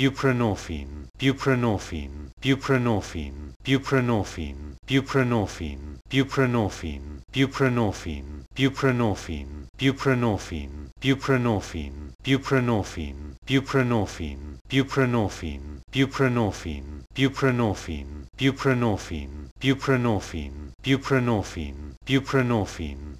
buprenorphine buprenorphine buprenorphine buprenorphine buprenorphine buprenorphine buprenorphine buprenorphine buprenorphine buprenorphine buprenorphine buprenorphine buprenorphine buprenorphine buprenorphine buprenorphine buprenorphine buprenorphine buprenorphine